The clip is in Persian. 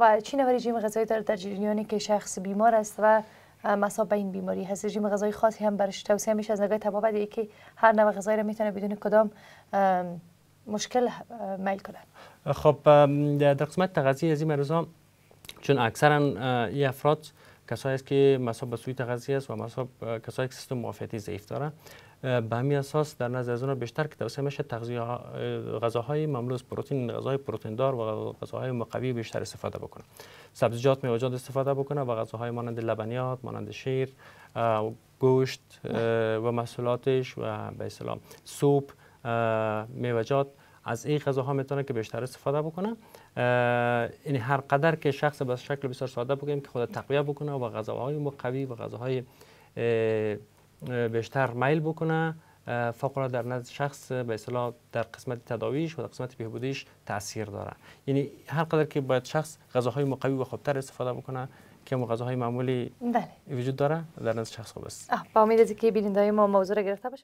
و چی نوع رژیم غذایی داره در جریانی که شخص بیمار است و مصاب به این بیماری هست رژیم غذایی خاصی هم برش توصیه میشه از نگاه طبابت که هر نوع غذایی را میتونه بدون کدام مشکل میل کنه خب در قسمت تغذیه از این چون اکثرا افراد کسایی است که مصاب به سوی تغذیه است و مصاب کسایی که سیستم معافیتی ضعیف داره به همین اساس در نظر از اونها بیشتر که توصیه میشه تغذیه غذاهای مملو پروتین، غذاهای پروتئین دار و غذاهای مقوی بیشتر استفاده بکنه سبزیجات میوه‌جات استفاده بکنه و غذاهای مانند لبنیات مانند شیر گوشت و محصولاتش و به سوپ میوه‌جات از این غذاها میتونه که بیشتر استفاده بکنه یعنی هر قدر که شخص به شکل بسیار ساده بگیم که خود تقویه بکنه و غذاهای مقوی و غذاهای بیشتر میل بکنه فقرا در نزد شخص به اصطلاح در قسمت تداویش و در قسمت بهبودیش تاثیر داره یعنی هر قدر که باید شخص غذاهای مقوی و خوبتر استفاده بکنه که غذاهای معمولی بله. وجود داره در نزد شخص خوب است با امید که بیننده ما موضوع را گرفته باشه